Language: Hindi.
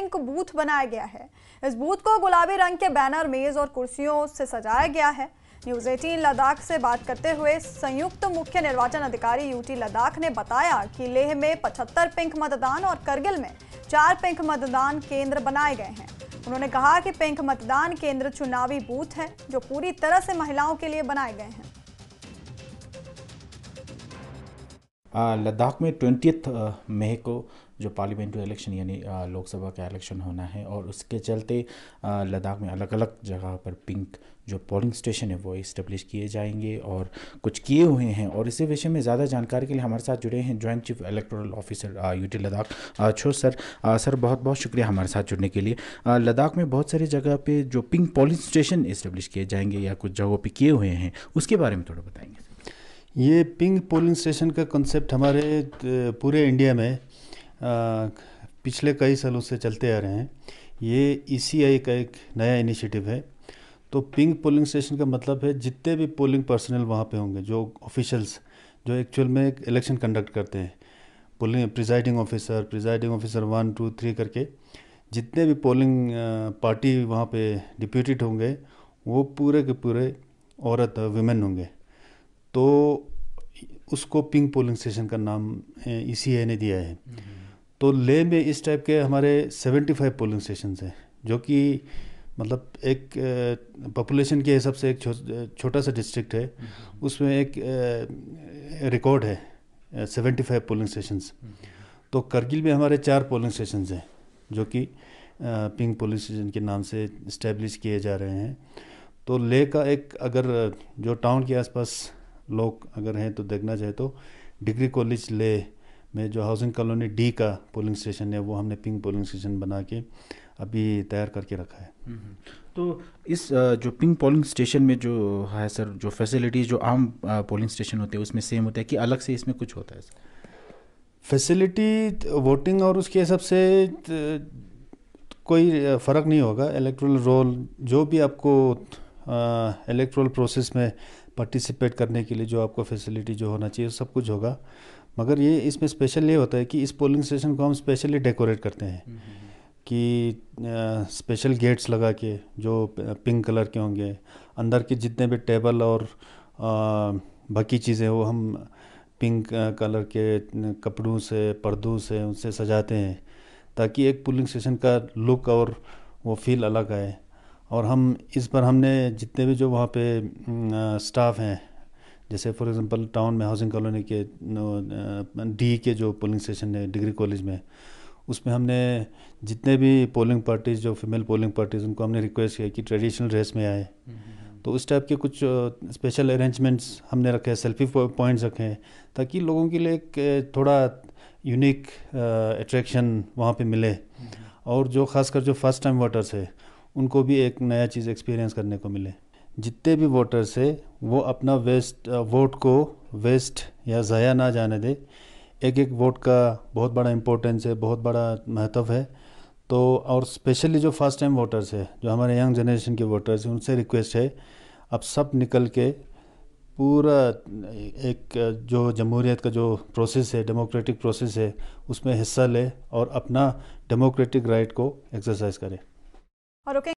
पिंक बूथ बनाया गया है इस बूथ को गुलाबी रंग के बैनर मेज और कुर्सियों से सजाया गया है न्यूज एटीन लद्दाख से बात करते हुए संयुक्त मुख्य निर्वाचन अधिकारी यूटी लद्दाख ने बताया कि लेह में 75 पिंक मतदान और करगिल में चार पिंक मतदान केंद्र बनाए गए हैं उन्होंने कहा कि पिंक मतदान केंद्र चुनावी बूथ है जो पूरी तरह से महिलाओं के लिए बनाए गए हैं लद्दाख में ट्वेंटी मई को जो पार्लियामेंट्री इलेक्शन यानी लोकसभा का इलेक्शन होना है और उसके चलते लद्दाख में अलग अलग जगह पर पिंक जो पोलिंग स्टेशन है वो इस्टेब्लिश किए जाएंगे और कुछ किए हुए हैं और इसी विषय में ज़्यादा जानकारी के लिए हमारे साथ जुड़े हैं joint chief electoral officer UT Ladakh छो सर आ, सर बहुत बहुत शुक्रिया हमारे साथ जुड़ने के लिए लद्दाख में बहुत सारी जगह पे जो पिंक पोलिंग स्टेशन इस्टेब्लिश किए जाएंगे या कुछ जगहों पर किए हुए हैं उसके बारे में थोड़ा बताएंगे ये पिंक पोलिंग स्टेशन का कंसेप्ट हमारे पूरे इंडिया में पिछले कई सालों से चलते आ रहे हैं ये ई e का एक नया इनिशिएटिव है तो पिंक पोलिंग स्टेशन का मतलब है जितने भी पोलिंग पर्सनल वहाँ पे होंगे जो ऑफिशल्स जो एक्चुअल में एक इलेक्शन कंडक्ट करते हैं polling presiding officer presiding officer one two three करके जितने भी पोलिंग पार्टी वहाँ पे डिप्यूटेड होंगे वो पूरे के पूरे औरत वमेन होंगे तो उसको पिंक पोलिंग स्टेशन का नाम ई e ने दिया है हम्म। तो ले में इस टाइप के हमारे 75 पोलिंग स्टेशन हैं जो कि मतलब एक पॉपुलेशन के हिसाब से एक छो, छोटा सा डिस्ट्रिक्ट है हम्म। उसमें एक रिकॉर्ड है 75 पोलिंग स्टेशंस हम्म। तो करगिल में हमारे चार पोलिंग स्टेशन हैं जो कि पिंक पोलिंग स्टेशन के नाम से इस्टेब्लिश किए जा रहे हैं तो लेह का एक अगर जो टाउन के आसपास लोग अगर हैं तो देखना चाहे तो डिग्री कॉलेज लेह में जो हाउसिंग कॉलोनी डी का पोलिंग स्टेशन है वो हमने पिंक पोलिंग स्टेशन बना के अभी तैयार करके रखा है हम्म। तो इस जो पिंक पोलिंग स्टेशन में जो है सर जो फैसिलिटीज़ जो आम पोलिंग स्टेशन होते हैं उसमें सेम होता है कि अलग से इसमें कुछ होता है सर फैसिलिटी वोटिंग और उसके हिसाब से कोई फ़र्क नहीं होगा इलेक्ट्रल रोल जो भी आपको इलेक्ट्रल प्रोसेस में पार्टिसिपेट करने के लिए जो आपको फैसिलिटी जो होना चाहिए सब कुछ होगा मगर ये इसमें स्पेशल ये होता है कि इस पोलिंग स्टेशन को हम स्पेशली डेकोरेट करते हैं हम्म, हम्म, हम्म। कि स्पेशल गेट्स लगा के जो पिंक कलर के होंगे अंदर के जितने भी टेबल और बाकी चीज़ें वो हम पिंक कलर के कपड़ों से पर्दों से उनसे सजाते हैं ताकि एक पुलिंग स्टेशन का लुक और वो फील अलग आए और हम इस पर हमने जितने भी जो वहाँ पे स्टाफ हैं जैसे फॉर एग्जांपल टाउन में हाउसिंग कॉलोनी के डी uh, के जो पोलिंग स्टेशन है डिग्री कॉलेज में उसमें हमने जितने भी पोलिंग पार्टीज़ जो फीमेल पोलिंग पार्टीज़ उनको हमने रिक्वेस्ट किया कि ट्रेडिशनल ड्रेस में आए तो उस टाइप के कुछ स्पेशल uh, अरेंजमेंट्स हमने रखे हैं सेल्फी पॉइंट्स रखे हैं ताकि लोगों के लिए एक uh, थोड़ा यूनिक अट्रैक्शन वहाँ पे मिले और जो खासकर जो फर्स्ट टाइम वोटर्स है उनको भी एक नया चीज़ एक्सपीरियंस करने को मिले जितने भी वोटर्स है वो अपना वेस्ट वोट को वेस्ट या ज़ाया ना जाने दे एक एक वोट का बहुत बड़ा इम्पोर्टेंस है बहुत बड़ा महत्व है तो और स्पेशली जो फर्स्ट टाइम वोटर्स है जो हमारे यंग जनरेशन के वोटर्स हैं उनसे रिक्वेस्ट है अब सब निकल के पूरा एक जो जमहूरियत का जो प्रोसेस है डेमोक्रेटिक प्रोसेस है उसमें हिस्सा ले और अपना डेमोक्रेटिक राइट को एक्सरसाइज करें और okay.